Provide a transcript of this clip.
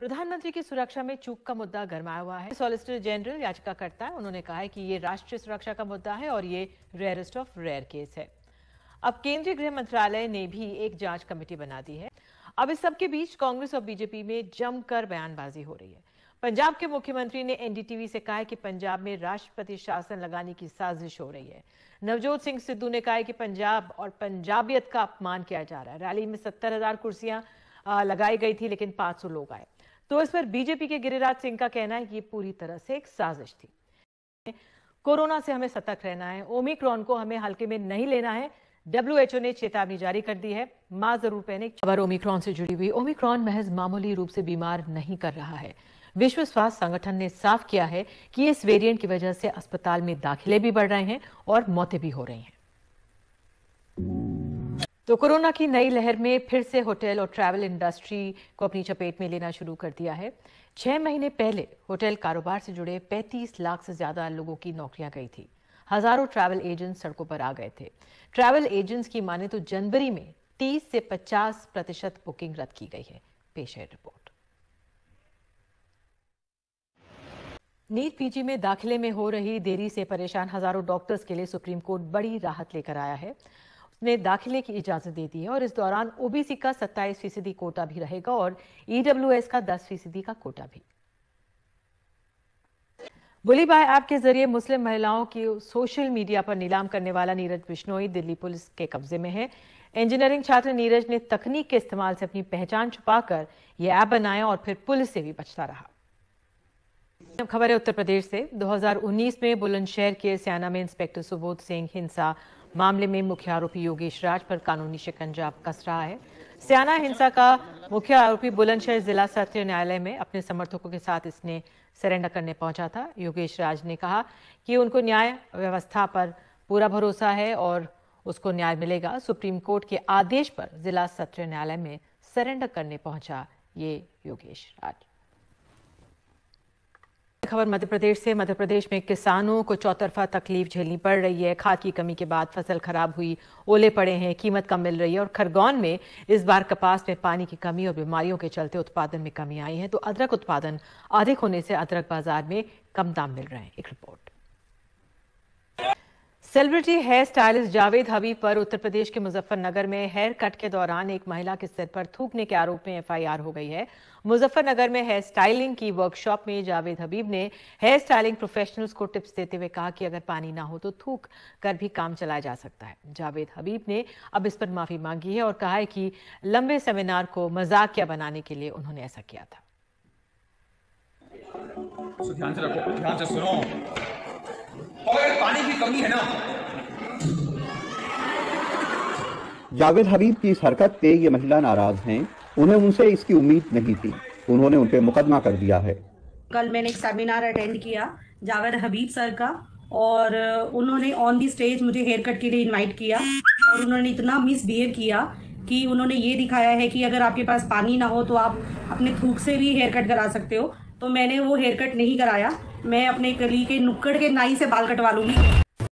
प्रधानमंत्री की सुरक्षा में चूक का मुद्दा गरमाया हुआ है सॉलिसिटर जनरल याचिकाकर्ता उन्होंने कहा है कि ये राष्ट्रीय सुरक्षा का मुद्दा है और ये रेयरेस्ट ऑफ रेयर केस है अब केंद्रीय गृह मंत्रालय ने भी एक जांच कमेटी बना दी है अब इस सबके बीच कांग्रेस और बीजेपी में जमकर बयानबाजी हो रही है पंजाब के मुख्यमंत्री ने एनडीटीवी से कहा है कि पंजाब में राष्ट्रपति शासन लगाने की साजिश हो रही है नवजोत सिंह सिद्धू ने कहा है कि पंजाब और पंजाबियत का अपमान किया जा रहा है रैली में सत्तर हजार कुर्सियां लगाई गई थी लेकिन 500 लोग आए तो इस पर बीजेपी के गिरिराज सिंह का कहना है कि ये पूरी तरह से एक साजिश थी कोरोना से हमें सतर्क रहना है ओमिक्रॉन को हमें हल्के में नहीं लेना है डब्ल्यूएचओ ने चेतावनी जारी कर दी है मां जरूर पहने खबर ओमिक्रॉन से जुड़ी हुई ओमिक्रॉन महज मामूली रूप से बीमार नहीं कर रहा है विश्व स्वास्थ्य संगठन ने साफ किया है कि इस वेरिएंट की वजह से अस्पताल में दाखिले भी बढ़ रहे हैं और मौतें भी हो रही हैं तो कोरोना की नई लहर में फिर से होटल और ट्रैवल इंडस्ट्री को अपनी चपेट में लेना शुरू कर दिया है छह महीने पहले होटल कारोबार से जुड़े 35 लाख से ज़्यादा लोगों की नौकरियां गई थी हज़ारों ट्रैवल एजेंट्स सड़कों पर आ गए थे ट्रैवल एजेंट्स की माने तो जनवरी में 30 से 50 प्रतिशत बुकिंग रद्द की गई है पेश है रिपोर्ट नीट पीजी में दाखिले में हो रही देरी से परेशान हजारों डॉक्टर्स के लिए सुप्रीम कोर्ट बड़ी राहत लेकर आया है ने दाखिले की इजाज़त दे दी है और इस दौरान ओबीसी का सत्ताईस फीसदी कोटा भी रहेगा और ईडब्ल्यूएस e का दस फीसदी का कोटा भी बुली बाय ऐप के जरिए मुस्लिम महिलाओं की सोशल मीडिया पर नीलाम करने वाला नीरज बिश्नोई दिल्ली पुलिस के कब्जे में है इंजीनियरिंग छात्र नीरज ने तकनीक के इस्तेमाल से अपनी पहचान छुपाकर यह ऐप बनाया और फिर पुलिस से भी बचता रहा खबर है उत्तर प्रदेश से 2019 में बुलंदशहर के सियाना में इंस्पेक्टर सुबोध सिंह हिंसा मामले में मुख्य आरोपी योगेश राज पर कानूनी शिकंजा कस रहा है सियाना हिंसा का मुख्य आरोपी बुलंदशहर जिला सत्र न्यायालय में अपने समर्थकों के साथ इसने सरेंडर करने पहुंचा था योगेश राज ने कहा कि उनको न्याय व्यवस्था पर पूरा भरोसा है और उसको न्याय मिलेगा सुप्रीम कोर्ट के आदेश पर जिला सत्र न्यायालय में सरेंडर करने पहुंचा ये योगेश राज खबर मध्य प्रदेश से मध्य प्रदेश में किसानों को चौतरफा तकलीफ झेलनी पड़ रही है खाद की कमी के बाद फसल खराब हुई ओले पड़े हैं कीमत कम मिल रही है और खरगोन में इस बार कपास में पानी की कमी और बीमारियों के चलते उत्पादन में कमी आई है तो अदरक उत्पादन अधिक होने से अदरक बाजार में कम दाम मिल रहे हैं एक report celebrity hair stylist Javed Habib पर उत्तर प्रदेश के मुजफ्फरनगर में हेयर कट के दौरान एक महिला के सिर पर थूकने के आरोप में एफआईआर हो गई है मुजफ्फरनगर में हेयर स्टाइलिंग की वर्कशॉप में जावेद हबीब ने हेयर स्टाइलिंग प्रोफेशनल्स को टिप्स देते हुए कहा कि अगर पानी ना हो तो थूक कर भी काम चलाया जा सकता है जावेद हबीब ने अब इस पर माफी मांगी है और कहा है कि लंबे सेमिनार को मजाकिया बनाने के लिए उन्होंने ऐसा किया था और पानी की कमी है ना जावेद हबीब की इस हरकत पे ये महिला नाराज हैं उन्हें उनसे इसकी उम्मीद नहीं थी उन्होंने उन पर मुकदमा कर दिया है कल मैंने एक सेमिनार अटेंड किया जावेद हबीब सर का और उन्होंने ऑन दी स्टेज मुझे हेयर कट के लिए इनवाइट किया और उन्होंने इतना मिसबिहेव किया कि उन्होंने ये दिखाया है कि अगर आपके पास पानी ना हो तो आप अपने थूक से भी हेयर कट करा सकते हो तो मैंने वो हेयर कट नहीं कराया मैं अपने गली के नुक्कड़ के नाई से बाल कटवा लूँगी